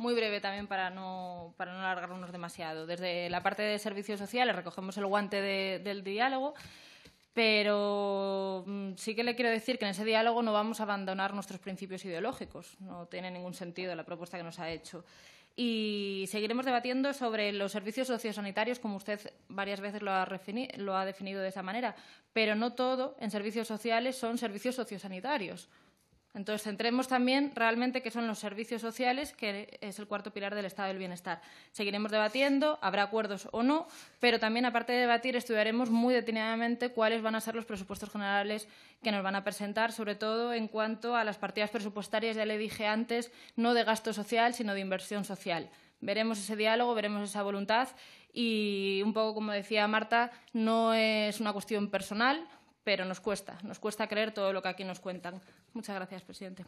Muy breve también para no, para no alargarnos demasiado. Desde la parte de servicios sociales recogemos el guante del diálogo. Pero mm, sí que le quiero decir que en ese diálogo no vamos a abandonar nuestros principios ideológicos. No tiene ningún sentido la propuesta que nos ha hecho. Y seguiremos debatiendo sobre los servicios sociosanitarios, como usted varias veces lo ha, lo ha definido de esa manera. Pero no todo en servicios sociales son servicios sociosanitarios. Entonces, centremos también realmente qué son los servicios sociales, que es el cuarto pilar del estado del bienestar. Seguiremos debatiendo, habrá acuerdos o no, pero también, aparte de debatir, estudiaremos muy detenidamente cuáles van a ser los presupuestos generales que nos van a presentar, sobre todo en cuanto a las partidas presupuestarias, ya le dije antes, no de gasto social, sino de inversión social. Veremos ese diálogo, veremos esa voluntad y, un poco como decía Marta, no es una cuestión personal, pero nos cuesta, nos cuesta creer todo lo que aquí nos cuentan. Muchas gracias, presidente.